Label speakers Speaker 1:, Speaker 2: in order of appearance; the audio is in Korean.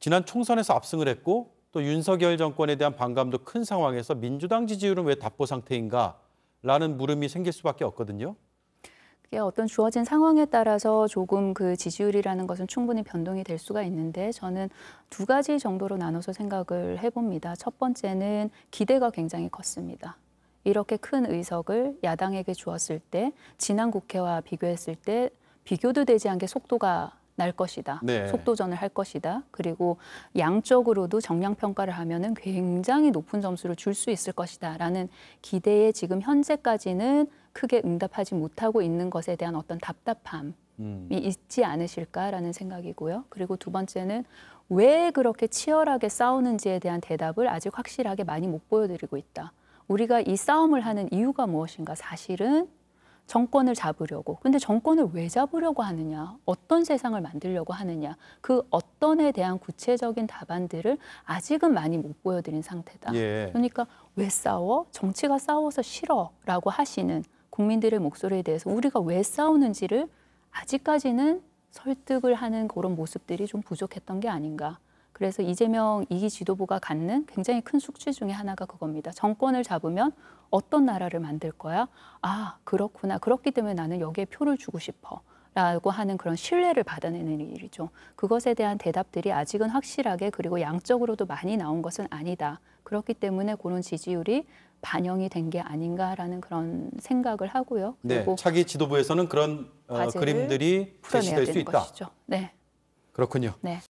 Speaker 1: 지난 총선에서 압승을 했고 또 윤석열 정권에 대한 반감도 큰 상황에서 민주당 지지율은 왜 답보 상태인가 라는 물음이 생길 수밖에 없거든요.
Speaker 2: 그게 어떤 주어진 상황에 따라서 조금 그 지지율이라는 것은 충분히 변동이 될 수가 있는데 저는 두 가지 정도로 나눠서 생각을 해봅니다. 첫 번째는 기대가 굉장히 컸습니다. 이렇게 큰 의석을 야당에게 주었을 때 지난 국회와 비교했을 때 비교도 되지 않게 속도가 날 것이다. 네. 속도전을 할 것이다. 그리고 양적으로도 정량 평가를 하면은 굉장히 높은 점수를 줄 수 있을 것이다라는 기대에 지금 현재까지는 크게 응답하지 못하고 있는 것에 대한 어떤 답답함이 음. 있지 않으실까라는 생각이고요. 그리고 두 번째는 왜 그렇게 치열하게 싸우는지에 대한 대답을 아직 확실하게 많이 못 보여드리고 있다. 우리가 이 싸움을 하는 이유가 무엇인가 사실은 정권을 잡으려고. 근데 정권을 왜 잡으려고 하느냐? 어떤 세상을 만들려고 하느냐? 그 어떤에 대한 구체적인 답안들을 아직은 많이 못 보여드린 상태다. 예. 그러니까 왜 싸워? 정치가 싸워서 싫어라고 하시는 국민들의 목소리에 대해서 우리가 왜 싸우는지를 아직까지는 설득을 하는 그런 모습들이 좀 부족했던 게 아닌가. 그래서 이재명 이기 지도부가 갖는 굉장히 큰숙취 중에 하나가 그겁니다. 정권을 잡으면 어떤 나라를 만들 거야? 아, 그렇구나. 그렇기 때문에 나는 여기에 표를 주고 싶어. 라고 하는 그런 신뢰를 받아내는 일이죠. 그것에 대한 대답들이 아직은 확실하게 그리고 양적으로도 많이 나온 것은 아니다. 그렇기 때문에 그런 지지율이 반영이 된 게 아닌가라는 그런 생각을 하고요. 네, 그리고 네,
Speaker 1: 차기 지도부에서는 그런 어, 그림들이 제시될 수 있다. 것이죠. 네. 그렇군요.
Speaker 2: 네.